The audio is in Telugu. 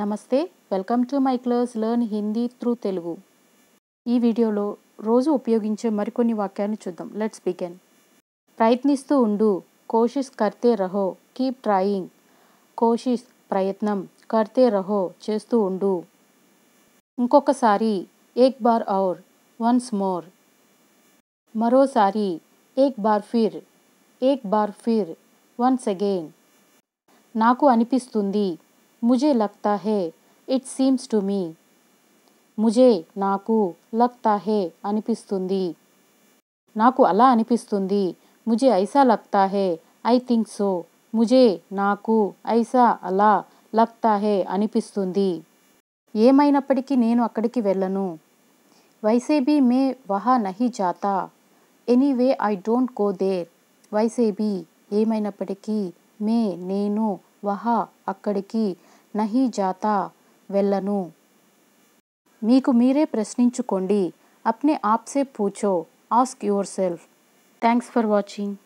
నమస్తే welcome to my class learn Hindi through Telugu ఈ వీడియోలో రోజు ఉపయోగించే మరికొన్ని వాక్యాన్ని చూద్దాం లెట్స్ బిగెన్ ప్రయత్నిస్తూ ఉండు కోషిష్ కర్తే రహో కీప్ ట్రాయింగ్ కోషిష్ ప్రయత్నం కర్తే రహో చేస్తూ ఉండు ఇంకొకసారి ఏక్ బార్ ఔర్ వన్స్ మోర్ మరోసారి ఏక్ బార్ ఫిర్ ఏక్ బార్ ఫిర్ వన్స్ అగైన్ నాకు అనిపిస్తుంది ముజే लगता है ఇట్ సీమ్స్ టు మీ ముజే నాకు లగ్తా హే అనిపిస్తుంది నాకు అలా అనిపిస్తుంది ముజే ఐసా లగ్తా హే ఐ థింక్ సో ముజే నాకు ఐసా అలా లగ్తా హే అనిపిస్తుంది ఏమైనప్పటికీ నేను అక్కడికి వెళ్ళను వైసేబీ మే వహా నహి జాతా anyway I don't go there వైసేబీ ఏమైనప్పటికీ మే నేను వహ అక్కడికి నహి జాతా వెళ్ళను మీకు మీరే ప్రశ్నించుకోండి అప్నే ఆప్సే పూచో ask yourself thanks for watching